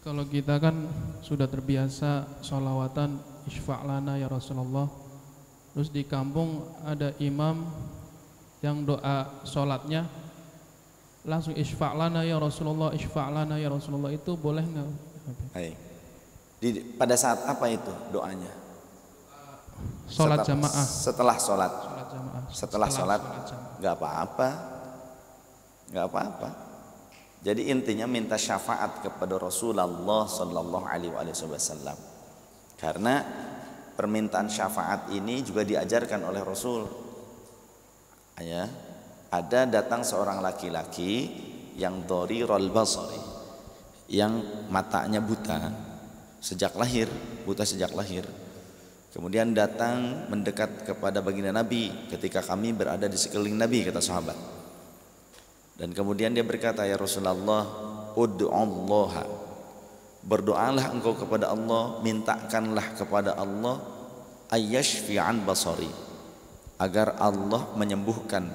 Kalau kita kan sudah terbiasa sholawatan isfa'lana ya Rasulullah Terus di kampung ada imam yang doa sholatnya Langsung isfa'lana ya Rasulullah, isfa'lana ya Rasulullah itu boleh nggak? Hai. Di, pada saat apa itu doanya? Sholat jamaah Setelah sholat Setelah sholat, setelah sholat, sholat nggak apa-apa Nggak apa-apa jadi intinya minta syafaat kepada Rasulullah Sallallahu Alaihi Wasallam. Karena permintaan syafaat ini juga diajarkan oleh Rasul. Ya, ada datang seorang laki-laki yang dori rol basari, yang matanya buta sejak lahir, buta sejak lahir. Kemudian datang mendekat kepada baginda Nabi ketika kami berada di sekeliling Nabi kata sahabat. Dan kemudian dia berkata, "Ya Rasulullah, Allah, Berdoalah engkau kepada Allah, mintakanlah kepada Allah ayyashfi'an basari agar Allah menyembuhkan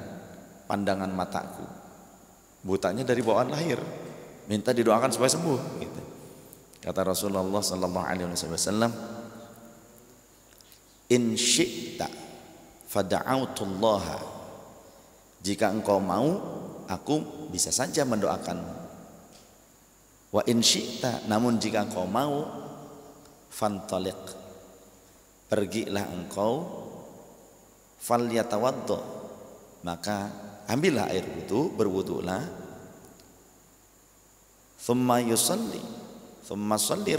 pandangan mataku. Butanya dari bawaan lahir, minta didoakan supaya sembuh gitu. Kata Rasulullah sallallahu alaihi wasallam, "In syi'ta fada'autullaha." Jika engkau mau, aku bisa saja mendoakanmu. Wa in syi'ta, namun jika engkau mau, fantalik. Pergilah engkau, fal yatawaddo. Maka ambillah air wudhu, berwudhulah. Thumma yusalli, thumma salli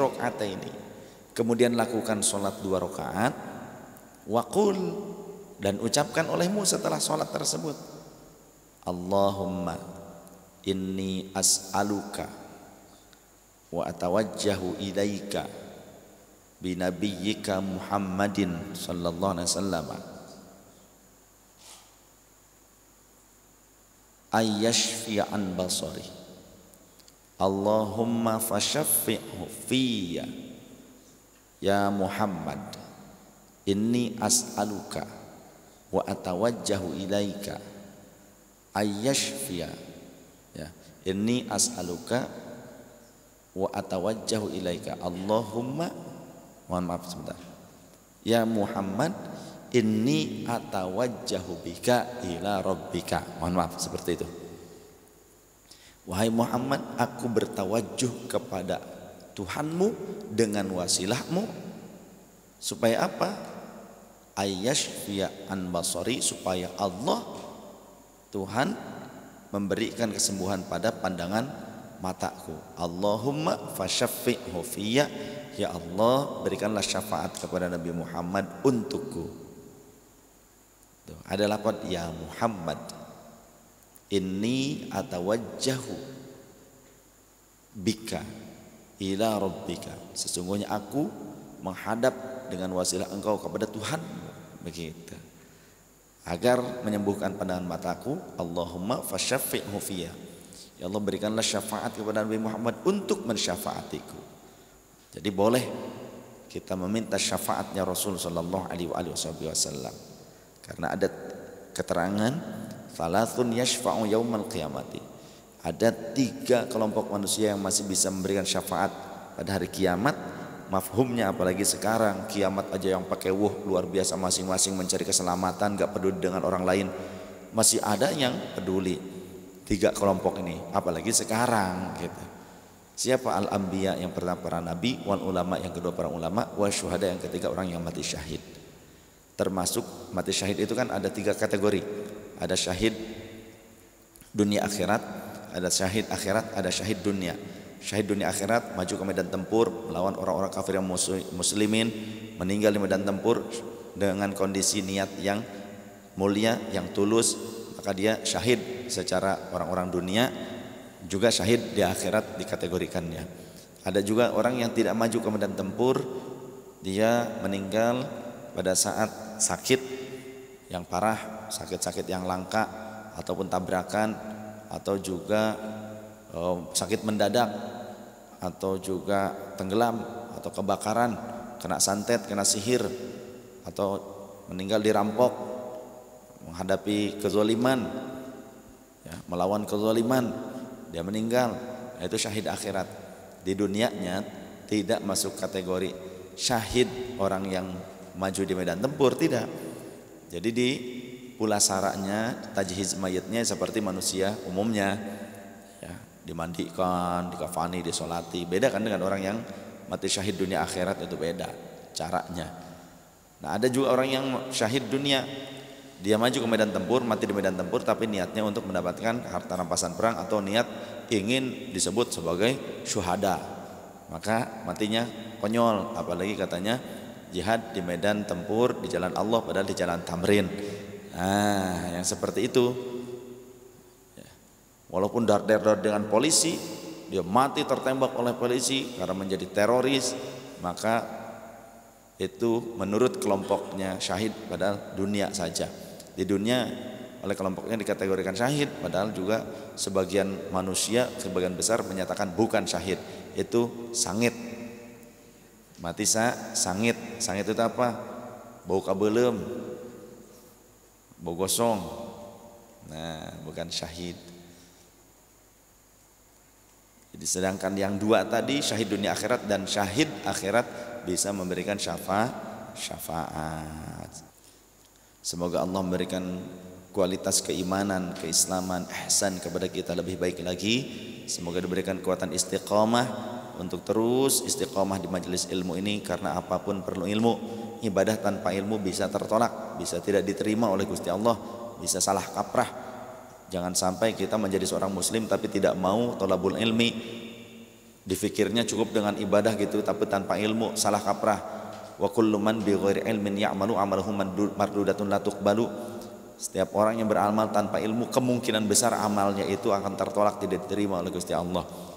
ini. Kemudian lakukan sholat dua rakaat. Wakul dan ucapkan olehmu setelah sholat tersebut Allahumma inni as'aluka wa atawajjahu ilaika binabiyyika Muhammadin sallallahu alaihi wasallam ayyashfi'an basari Allahumma fashaffi'hu fiyya ya Muhammad inni as'aluka wa atawajjahu ilaika ayyashfiya ya ini as'aluka wa atawajjahu ilaika Allahumma mohon maaf sebentar ya Muhammad ini atawajjahu bika ila rabbika mohon maaf seperti itu wahai Muhammad aku bertawajuh kepada Tuhanmu dengan wasilahmu supaya apa ayyashfiya an basari supaya Allah Tuhan memberikan kesembuhan pada pandangan mataku. Allahumma fasyaffi'hu fiyya. Ya Allah, berikanlah syafaat kepada Nabi Muhammad untukku. Tuh, ada lafaz ya Muhammad. Inni atawajjahu bika ila rabbika. Sesungguhnya aku menghadap dengan wasilah engkau kepada Tuhan. Begitu agar menyembuhkan pandangan mataku Allahumma fasyaffi'hu fiyya ya Allah berikanlah syafaat kepada Nabi Muhammad untuk mensyafaatiku jadi boleh kita meminta syafaatnya Rasul sallallahu alaihi wasallam karena ada keterangan salatun yashfa'u yaumal qiyamati ada tiga kelompok manusia yang masih bisa memberikan syafaat pada hari kiamat mafhumnya apalagi sekarang kiamat aja yang pakai wuh luar biasa masing-masing mencari keselamatan gak peduli dengan orang lain masih ada yang peduli tiga kelompok ini apalagi sekarang gitu siapa al anbiya yang pertama para nabi wal ulama yang kedua para ulama wa syuhada yang ketiga orang yang mati syahid termasuk mati syahid itu kan ada tiga kategori ada syahid dunia akhirat ada syahid akhirat ada syahid dunia syahid dunia akhirat maju ke medan tempur melawan orang-orang kafir yang muslimin meninggal di medan tempur dengan kondisi niat yang mulia yang tulus maka dia syahid secara orang-orang dunia juga syahid di akhirat dikategorikannya ada juga orang yang tidak maju ke medan tempur dia meninggal pada saat sakit yang parah sakit-sakit yang langka ataupun tabrakan atau juga oh, sakit mendadak atau juga tenggelam atau kebakaran, kena santet, kena sihir atau meninggal dirampok, menghadapi kezaliman, ya, melawan kezaliman, dia meninggal, nah, itu syahid akhirat. Di dunianya tidak masuk kategori syahid orang yang maju di medan tempur tidak. Jadi di pula saranya tajhiz mayatnya seperti manusia umumnya dimandikan, dikafani, disolati. Beda kan dengan orang yang mati syahid dunia akhirat itu beda caranya. Nah ada juga orang yang syahid dunia dia maju ke medan tempur, mati di medan tempur tapi niatnya untuk mendapatkan harta rampasan perang atau niat ingin disebut sebagai syuhada. Maka matinya konyol, apalagi katanya jihad di medan tempur di jalan Allah padahal di jalan Tamrin. Nah, yang seperti itu Walaupun dar-dar dengan polisi, dia mati tertembak oleh polisi karena menjadi teroris, maka itu menurut kelompoknya syahid padahal dunia saja. Di dunia oleh kelompoknya dikategorikan syahid padahal juga sebagian manusia sebagian besar menyatakan bukan syahid itu sangit mati sa sangit sangit itu apa bau kabelem bau gosong nah bukan syahid jadi sedangkan yang dua tadi syahid dunia akhirat dan syahid akhirat bisa memberikan syafa syafaat. Semoga Allah memberikan kualitas keimanan, keislaman, ihsan kepada kita lebih baik lagi. Semoga diberikan kekuatan istiqomah untuk terus istiqomah di majelis ilmu ini karena apapun perlu ilmu. Ibadah tanpa ilmu bisa tertolak, bisa tidak diterima oleh Gusti Allah, bisa salah kaprah Jangan sampai kita menjadi seorang muslim tapi tidak mau tolabul ilmi. Difikirnya cukup dengan ibadah gitu tapi tanpa ilmu salah kaprah. Wa kullu man bi ghairi ilmin ya'malu amaluhu mardudatun la tuqbalu. Setiap orang yang beramal tanpa ilmu kemungkinan besar amalnya itu akan tertolak tidak diterima oleh Gusti Allah.